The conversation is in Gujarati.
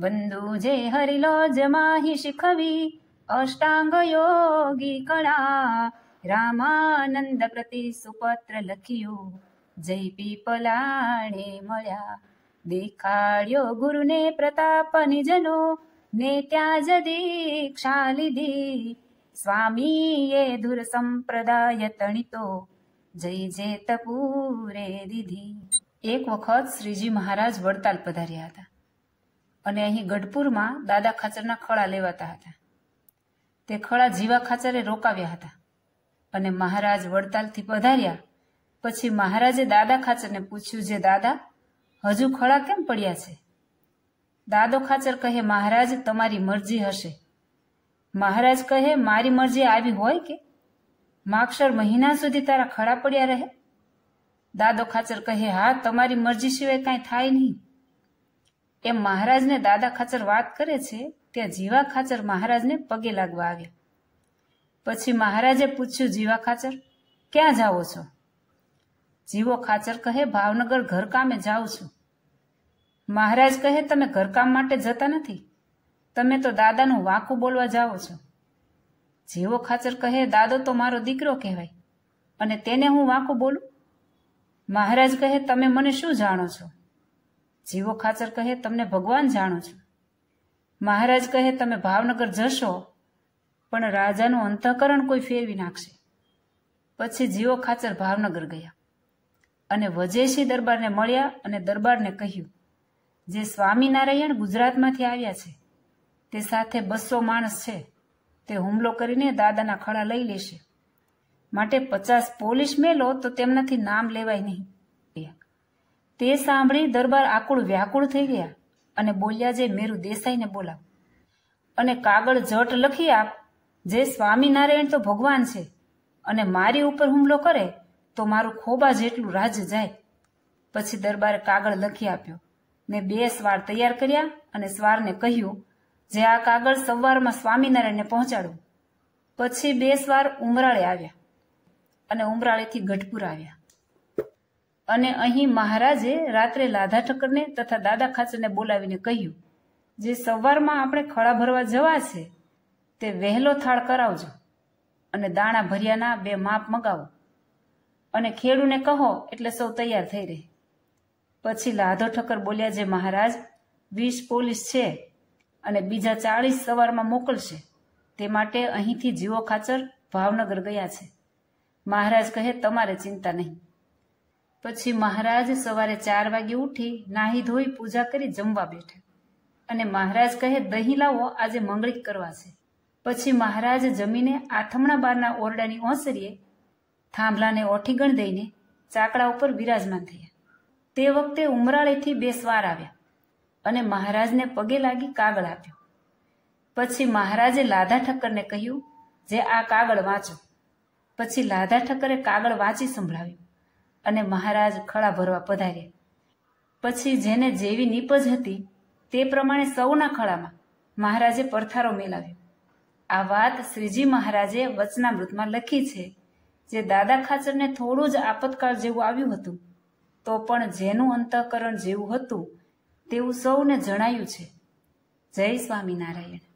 बंधू जे हरिलो जमाही शिखवी अष्टांग योगी कळा रामानन्द प्रती सुपत्र लखियो जय पिपलाणे मळ्या देखाड्यो गुरुने प्रताप निजनो नेत्या दीक्षा लिधी स्वामी ये धुर संप्रदाय तणितो जय जे तपूरे दिधी एक वखत श्रीजी महाराज वडताल पधार्या होता અને અહીં ગઢપુરમાં દાદા ખાચરના ખળા લેવાતા હતા તે ખળા જીવા ખાચરે રોકાવ્યા હતા અને મહારાજ વડતાલથી પધાર્યા પછી મહારાજે દાદા ખાચરને પૂછ્યું જે દાદા હજુ ખળા કેમ પડ્યા છે દાદો ખાચર કહે મહારાજ તમારી મરજી હશે મહારાજ કહે મારી મરજી આવી હોય કે માક્ષર મહિના સુધી તારા ખળા પડ્યા રહે દાદો ખાચર કહે હા તમારી મરજી સિવાય કાંઈ થાય નહીં એમ મહારાજને દાદા ખાચર વાત કરે છે ત્યાં જીવા ખાચર મહારાજને પગે લાગવા આવ્યા પછી મહારાજે પૂછ્યું જીવા ખાચર ક્યાં જાઓ છો જીવો ખાચર કહે ભાવનગર ઘરકામે જાઉં છું મહારાજ કહે તમે ઘરકામ માટે જતા નથી તમે તો દાદાનું વાંકું બોલવા જાઓ છો જીવો ખાચર કહે દાદો તો મારો દીકરો કહેવાય અને તેને હું વાંકું બોલું મહારાજ કહે તમે મને શું જાણો છો જીવો ખાચર કહે તમને ભગવાન જાણો છો મહારાજ કહે તમે ભાવનગર જશો પણ રાજાનું અંતઃકરણ કોઈ ફેરવી નાખશે પછી જીવો ખાચર ભાવનગર ગયા અને વજેશી દરબારને મળ્યા અને દરબારને કહ્યું જે સ્વામિનારાયણ ગુજરાતમાંથી આવ્યા છે તે સાથે બસો માણસ છે તે હુમલો કરીને દાદાના ખડા લઈ લેશે માટે પચાસ પોલીસ મેલો તો તેમનાથી નામ લેવાય નહીં તે સાંભળી દરબાર આકુળ વ્યાકુળ થઈ ગયા અને બોલ્યા જે મેરુ દેસાઈને બોલાવ અને કાગળ જટ લખી આપ જે સ્વામિનારાયણ તો ભગવાન છે અને મારી ઉપર હુમલો કરે તો મારું ખોબા જેટલું રાજ જાય પછી દરબારે કાગળ લખી આપ્યો ને બે સ્વાર તૈયાર કર્યા અને સ્વારને કહ્યું જે આ કાગળ સવારમાં સ્વામિનારાયણને પહોંચાડું પછી બે સ્વાર ઉમરાળે આવ્યા અને ઉમરાળેથી ગઢપુર આવ્યા અને અહીં મહારાજે રાત્રે લાધા ઠક્કરને તથા દાદા ખાચરને બોલાવીને કહ્યું જે સવારમાં આપણે ખળા ભરવા જવા છે તે વહેલો થાળ કરાવજો અને દાણા ભર્યાના બે માપ મગાવો અને ખેડૂને કહો એટલે સૌ તૈયાર થઈ રહે પછી લાધો ઠક્કર બોલ્યા જે મહારાજ વીસ પોલીસ છે અને બીજા ચાળીસ સવારમાં મોકલશે તે માટે અહીંથી જીવો ખાચર ભાવનગર ગયા છે મહારાજ કહે તમારે ચિંતા નહીં પછી મહારાજ સવારે ચાર વાગે ઉઠી નાહી ધોઈ પૂજા કરી જમવા બેઠા અને મહારાજ કહે દહીં લાવો આજે મંગળી કરવા છે પછી મહારાજ જમીને આથમણા બારના ઓરડાની ઓસરીએ થાંભલાને ઓઠીગણ દઈને ચાકડા ઉપર વિરાજમાન થયા તે વખતે ઉમરાળેથી બે સ્વાર આવ્યા અને મહારાજને પગે લાગી કાગળ આપ્યો પછી મહારાજે લાધા ઠક્કરને કહ્યું જે આ કાગળ વાંચો પછી લાધા ઠક્કરે કાગળ વાંચી સંભળાવ્યું અને મહારાજ ખળા ભરવા પધાર્યા પછી જેને જેવી નીપજ હતી તે પ્રમાણે સૌના ખળામાં મહારાજે પરથારો મેલાવ્યો આ વાત શ્રીજી મહારાજે વચનામૃતમાં લખી છે જે દાદા ખાચરને થોડું જ આપતકાળ જેવું આવ્યું હતું તો પણ જેનું અંતઃકરણ જેવું હતું તેવું સૌને જણાયું છે જય સ્વામિનારાયણ